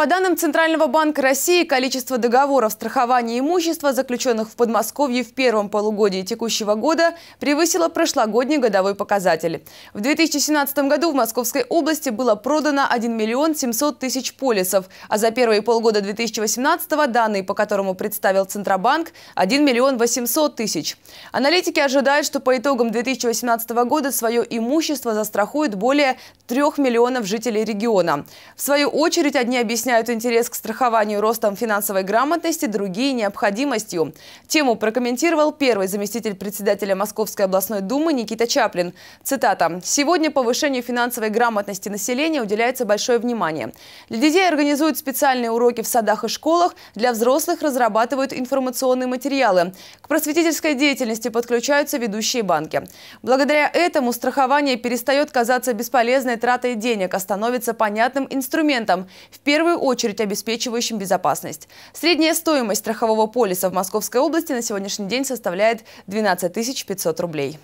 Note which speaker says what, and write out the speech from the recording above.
Speaker 1: По данным Центрального банка России, количество договоров страхования имущества, заключенных в Подмосковье в первом полугодии текущего года, превысило прошлогодний годовой показатель. В 2017 году в Московской области было продано 1 миллион 700 тысяч полисов, а за первые полгода 2018 данные, по которому представил Центробанк, 1 миллион 800 тысяч. Аналитики ожидают, что по итогам 2018 года свое имущество застрахует более 3 миллионов жителей региона. В свою очередь, одни объясняют, объясняют интерес к страхованию ростом финансовой грамотности, другие – необходимостью. Тему прокомментировал первый заместитель председателя Московской областной думы Никита Чаплин. Цитата. «Сегодня повышению финансовой грамотности населения уделяется большое внимание. Для детей организуют специальные уроки в садах и школах, для взрослых разрабатывают информационные материалы. К просветительской деятельности подключаются ведущие банки. Благодаря этому страхование перестает казаться бесполезной тратой денег, а становится понятным инструментом, в первую очередь обеспечивающим безопасность. Средняя стоимость страхового полиса в Московской области на сегодняшний день составляет 12 500 рублей.